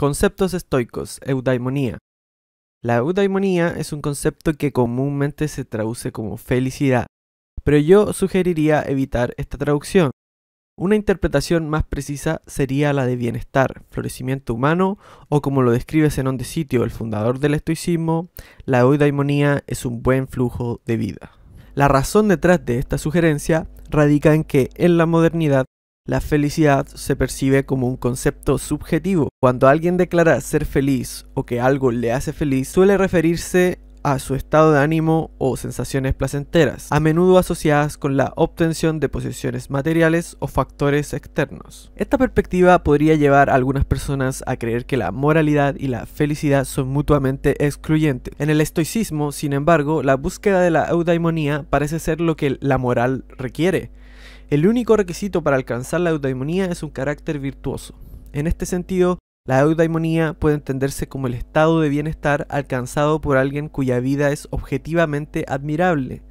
Conceptos estoicos, eudaimonía. La eudaimonía es un concepto que comúnmente se traduce como felicidad, pero yo sugeriría evitar esta traducción. Una interpretación más precisa sería la de bienestar, florecimiento humano o como lo describe Zenón de Sitio, el fundador del estoicismo, la eudaimonía es un buen flujo de vida. La razón detrás de esta sugerencia radica en que en la modernidad la felicidad se percibe como un concepto subjetivo. Cuando alguien declara ser feliz o que algo le hace feliz, suele referirse a su estado de ánimo o sensaciones placenteras, a menudo asociadas con la obtención de posesiones materiales o factores externos. Esta perspectiva podría llevar a algunas personas a creer que la moralidad y la felicidad son mutuamente excluyentes. En el estoicismo, sin embargo, la búsqueda de la eudaimonía parece ser lo que la moral requiere el único requisito para alcanzar la eudaimonía es un carácter virtuoso. En este sentido, la eudaimonía puede entenderse como el estado de bienestar alcanzado por alguien cuya vida es objetivamente admirable,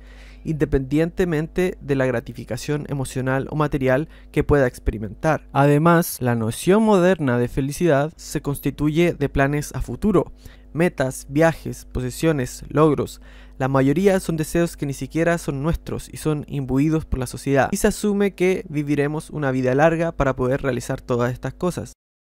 independientemente de la gratificación emocional o material que pueda experimentar. Además, la noción moderna de felicidad se constituye de planes a futuro, metas, viajes, posesiones, logros. La mayoría son deseos que ni siquiera son nuestros y son imbuidos por la sociedad. Y se asume que viviremos una vida larga para poder realizar todas estas cosas.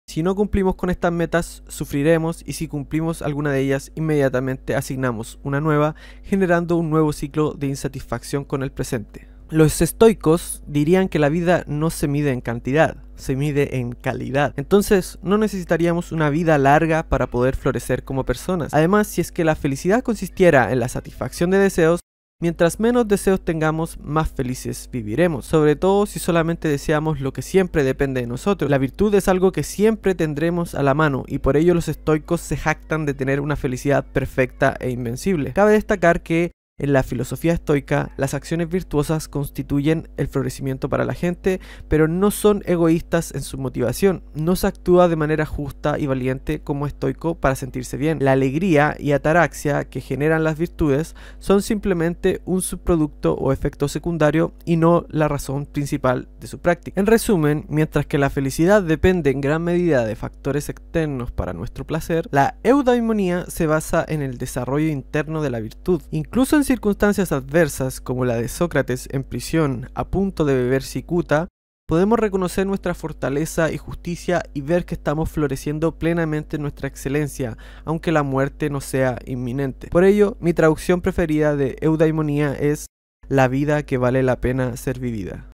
Si no cumplimos con estas metas, sufriremos y si cumplimos alguna de ellas, inmediatamente asignamos una nueva, generando un nuevo ciclo de insatisfacción con el presente. Los estoicos dirían que la vida no se mide en cantidad, se mide en calidad. Entonces, no necesitaríamos una vida larga para poder florecer como personas. Además, si es que la felicidad consistiera en la satisfacción de deseos, Mientras menos deseos tengamos, más felices viviremos, sobre todo si solamente deseamos lo que siempre depende de nosotros. La virtud es algo que siempre tendremos a la mano y por ello los estoicos se jactan de tener una felicidad perfecta e invencible. Cabe destacar que en la filosofía estoica, las acciones virtuosas constituyen el florecimiento para la gente, pero no son egoístas en su motivación. No se actúa de manera justa y valiente como estoico para sentirse bien. La alegría y ataraxia que generan las virtudes son simplemente un subproducto o efecto secundario y no la razón principal de su práctica. En resumen, mientras que la felicidad depende en gran medida de factores externos para nuestro placer, la eudaimonía se basa en el desarrollo interno de la virtud. Incluso en circunstancias adversas, como la de Sócrates en prisión a punto de beber cicuta, podemos reconocer nuestra fortaleza y justicia y ver que estamos floreciendo plenamente nuestra excelencia, aunque la muerte no sea inminente. Por ello, mi traducción preferida de eudaimonía es la vida que vale la pena ser vivida.